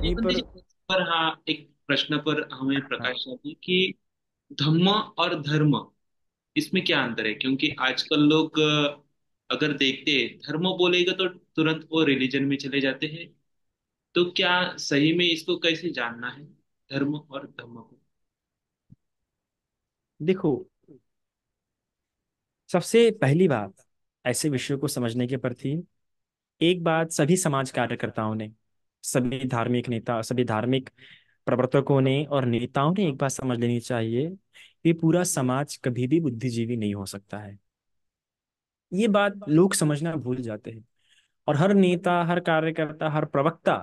नहीं तो पर पर हाँ एक प्रश्न पर हमें प्रकाश हाँ। कि धम्म और धर्म इसमें क्या अंतर है क्योंकि आजकल लोग अगर देखते धर्म बोलेगा तो तुरंत वो रिलीजन में चले जाते हैं तो क्या सही में इसको कैसे जानना है धर्म और धम्म को देखो सबसे पहली बात ऐसे विषयों को समझने के प्रति एक बात सभी समाज कार्यकर्ताओं ने सभी धार्मिक नेता सभी धार्मिक प्रवर्तकों ने और नेताओं ने एक बात समझ लेनी चाहिए कि पूरा समाज कभी भी बुद्धिजीवी नहीं हो सकता है ये बात लोग समझना भूल जाते हैं और हर नेता हर कार्यकर्ता हर प्रवक्ता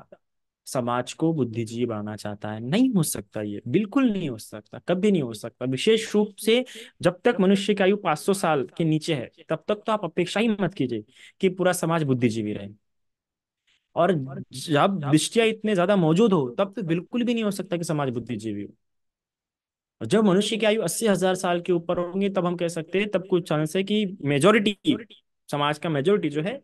समाज को बुद्धिजीवी बनाना चाहता है नहीं हो सकता ये बिल्कुल नहीं हो सकता कभी नहीं हो सकता विशेष रूप से जब तक मनुष्य की आयु 500 साल के नीचे है तब तक तो आप अपेक्षा ही मत कीजिए कि पूरा समाज बुद्धिजीवी रहे और जब दृष्टिया इतने ज्यादा मौजूद हो तब तो बिल्कुल भी नहीं हो सकता कि समाज बुद्धिजीवी हो और जब मनुष्य की आयु अस्सी हजार साल के ऊपर होंगे तब हम कह सकते हैं तब कुछ चांस है कि मेजोरिटी समाज का मेजोरिटी जो है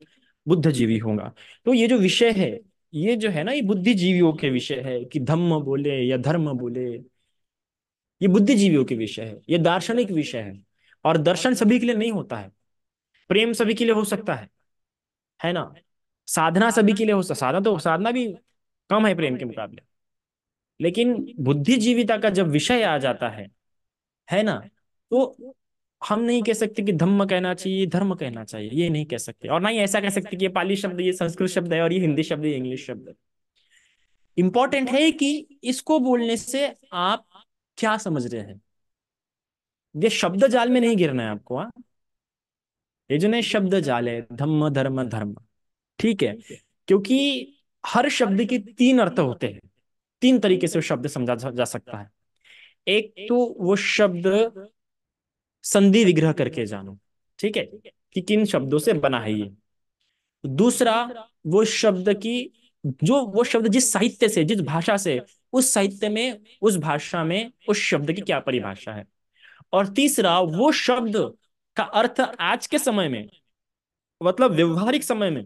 बुद्धजीवी होगा तो ये जो विषय है ये जो है ना ये बुद्धिजीवियों के विषय है कि धम्म बोले या धर्म बोले ये बुद्धिजीवियों के विषय है ये दार्शनिक विषय है और दर्शन सभी के लिए नहीं होता है प्रेम सभी के लिए हो सकता है है ना साधना सभी के लिए हो साधना तो साधना भी कम है प्रेम के मुकाबले लेकिन बुद्धिजीविता का जब विषय आ जाता है है ना तो हम नहीं कह सकते कि धम्म कहना चाहिए धर्म कहना चाहिए ये नहीं कह सकते और ना ही ऐसा कह सकते कि ये पाली शब्द ये संस्कृत शब्द है और ये हिंदी शब्द ये इंग्लिश शब्द है इंपॉर्टेंट है कि इसको बोलने से आप क्या समझ रहे हैं ये शब्द जाल में नहीं गिरना है आपको हा? ये जो नहीं शब्द जाल है धम्म धर्म धर्म ठीक है क्योंकि हर शब्द के तीन अर्थ होते हैं तीन तरीके से शब्द समझा जा सकता है एक तो वो शब्द संधि विग्रह करके जानो ठीक है कि किन शब्दों से बना है ये दूसरा वो शब्द की जो वो शब्द जिस साहित्य से जिस भाषा से उस साहित्य में उस भाषा में उस शब्द की क्या परिभाषा है और तीसरा वो शब्द का अर्थ आज के समय में मतलब व्यवहारिक समय में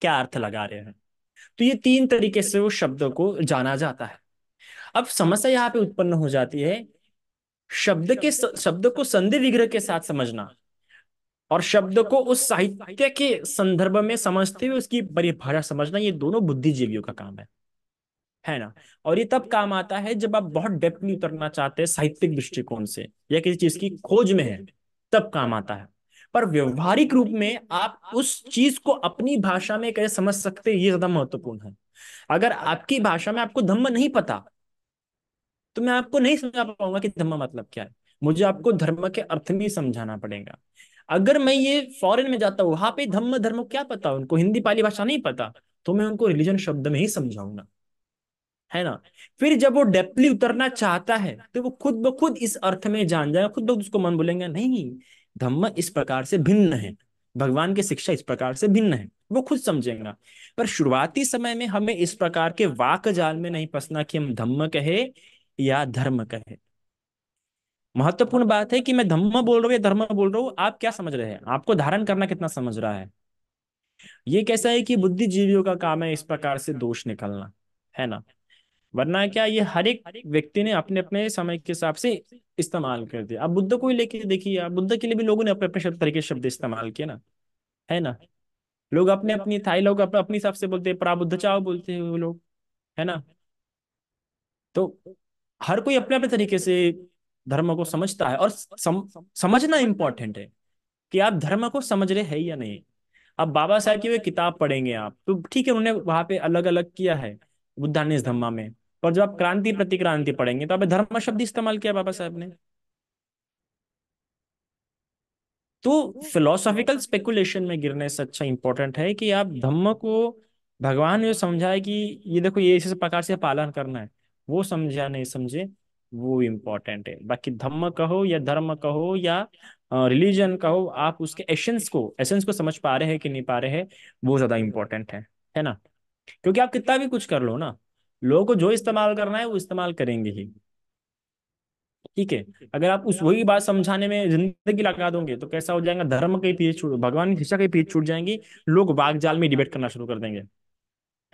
क्या अर्थ लगा रहे हैं तो ये तीन तरीके से वो शब्दों को जाना जाता है अब समस्या यहाँ पे उत्पन्न हो जाती है शब्द के शब्द को संधि विग्रह के साथ समझना और शब्द को उस साहित्य के संदर्भ में समझते हुए उसकी परिभाषा समझना ये दोनों बुद्धिजीवियों का काम है है ना और ये तब काम आता है जब आप बहुत डेप्थ में उतरना चाहते हैं साहित्यिक दृष्टिकोण से या किसी चीज की खोज में है तब काम आता है पर व्यवहारिक रूप में आप उस चीज को अपनी भाषा में कैसे समझ सकते ये ज्यादा महत्वपूर्ण है अगर आपकी भाषा में आपको धम्म नहीं पता तो मैं आपको नहीं समझा पाऊंगा कि धम्म मतलब क्या है मुझे आपको धर्म के अर्थ में समझाना पड़ेगा अगर मैं ये फॉरेन में जाता हूँ वहां पे धम्म धर्म क्या पता उनको हिंदी पाली भाषा नहीं पता तो मैं उनको रिलीजन शब्द में ही समझाऊंगा है ना फिर जब वो डेपली उतरना चाहता है तो वो खुद ब खुद इस अर्थ में जान जाएगा खुद ब खुद उसको मन बोलेंगे नहीं धम्म इस प्रकार से भिन्न है भगवान की शिक्षा इस प्रकार से भिन्न है वो खुद समझेगा पर शुरुआती समय में हमें इस प्रकार के वाक जाल में नहीं फंसना कि हम धम्म कहे या धर्म कहे महत्वपूर्ण बात है कि मैं धम्म बोल रहा हूँ या धर्म बोल रहा हूँ आप क्या समझ रहे हैं आपको धारण करना कितना समझ रहा है ये कैसा है कि बुद्धिजीवियों का काम है इस प्रकार से दोष निकलना है ना वरना क्या ये हर एक व्यक्ति ने अपने अपने समय के हिसाब से इस्तेमाल कर दिया अब बुद्ध को ही लेके देखिए बुद्ध के लिए भी लोगों ने अपने अपने शब्द तरीके शब्द इस्तेमाल किया ना है ना लोग अपने अपनी थाई लोग अपने अपने हिसाब से बोलते हैं प्राबुद्ध चाव बोलते हैं वो लोग है ना तो हर कोई अपने अपने तरीके से धर्म को समझता है और सम, समझना इम्पोर्टेंट है कि आप धर्म को समझ रहे हैं या नहीं अब बाबा साहब की वे किताब पढ़ेंगे आप तो ठीक है उन्होंने वहां पे अलग अलग किया है बुद्धानिस धम्मा में पर जब आप क्रांति प्रतिक्रांति पढ़ेंगे तो आप धर्म शब्द इस्तेमाल किया बाबा साहब ने तो फिलोसॉफिकल स्पेकुलेशन में गिरने से अच्छा इंपॉर्टेंट है कि आप धम्म को भगवान ने जो समझा है कि ये देखो ये इस प्रकार से पालन करना है वो समझा नहीं समझे वो इम्पोर्टेंट है बाकी धम्म कहो या धर्म कहो या रिलीजन कहो आप उसके एसेंस को एसेंस को समझ पा रहे हैं कि नहीं पा रहे हैं वो ज्यादा इम्पोर्टेंट है है ना क्योंकि आप कितना भी कुछ कर लो ना लोगों को जो इस्तेमाल करना है वो इस्तेमाल करेंगे ही ठीक है अगर आप उस वही बात समझाने में जिंदगी लगा दोगे तो कैसा हो जाएगा धर्म के पीछे छूट भगवान की शिक्षा के पीछे छूट जाएंगी लोग जाल में डिबेट करना शुरू कर देंगे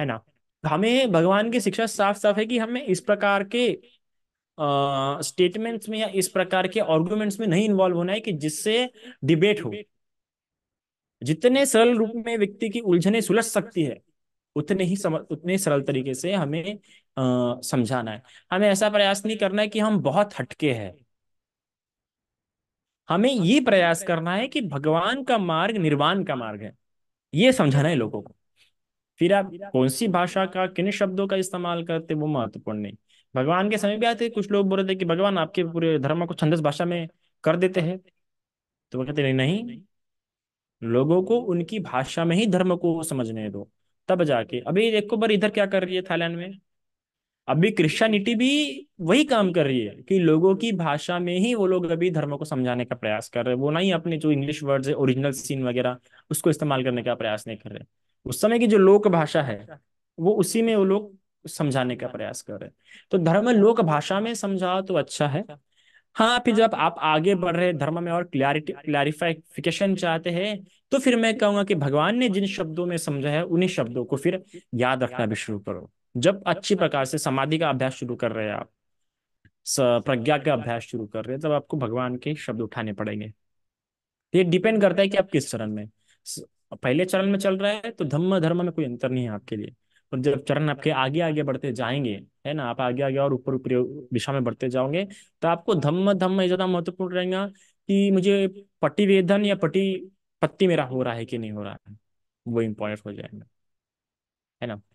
है ना हमें भगवान की शिक्षा साफ साफ है कि हमें इस प्रकार के स्टेटमेंट्स में या इस प्रकार के आर्गुमेंट्स में नहीं इन्वॉल्व होना है कि जिससे डिबेट हो जितने सरल रूप में व्यक्ति की उलझने सुलझ सकती है उतने ही सम उतने सरल तरीके से हमें आ, समझाना है हमें ऐसा प्रयास नहीं करना है कि हम बहुत हटके हैं हमें ये प्रयास करना है कि भगवान का मार्ग निर्वाण का मार्ग है ये समझाना है लोगों को फिर आप कौन सी भाषा का किन शब्दों का इस्तेमाल करते वो महत्वपूर्ण नहीं भगवान के समय भी आते कुछ लोग बोल रहे थे कि भगवान आपके पूरे धर्म को छंदस भाषा में कर देते हैं तो वो कहते नहीं नहीं लोगों को उनकी भाषा में ही धर्म को समझने दो तब जाके अभी देखो पर इधर क्या कर रही है थाईलैंड में अभी क्रिश्चियनिटी भी वही काम कर रही है कि लोगों की भाषा में ही वो लोग अभी धर्म को समझाने का प्रयास कर रहे हैं वो ना ही अपने जो इंग्लिश वर्ड्स है ओरिजिनल सीन वगैरह उसको इस्तेमाल करने का प्रयास नहीं कर रहे उस समय की जो लोक भाषा है वो उसी में वो लोग समझाने का प्रयास कर रहे हैं तो धर्म लोक भाषा में समझा तो अच्छा है हाँ फिर जब आप आगे बढ़ रहे धर्म में और क्लैरिटी क्लैरिफिकेशन चाहते हैं तो फिर मैं कहूंगा कि भगवान ने जिन शब्दों में समझा है उन्हीं शब्दों को फिर याद रखना भी शुरू करो जब अच्छी प्रकार से समाधि का अभ्यास शुरू कर रहे हैं आप प्रज्ञा का अभ्यास शुरू कर रहे हैं तब आपको भगवान के शब्द उठाने पड़ेंगे तो ये डिपेंड करता है कि आप किस चरण में पहले चरण में चल रहे हैं तो धम्म धर्म में कोई अंतर नहीं है आपके लिए और जब चरण आपके आगे आगे बढ़ते जाएंगे है ना आप आगे आगे और ऊपर ऊपर दिशा में बढ़ते जाओगे तो आपको धम्म धम्म ज्यादा महत्वपूर्ण रहेगा कि मुझे पटिवेदन या पट्टी पत्ती मेरा हो रहा है कि नहीं हो रहा है वो इम्पोर्टेंट हो जाएगा है ना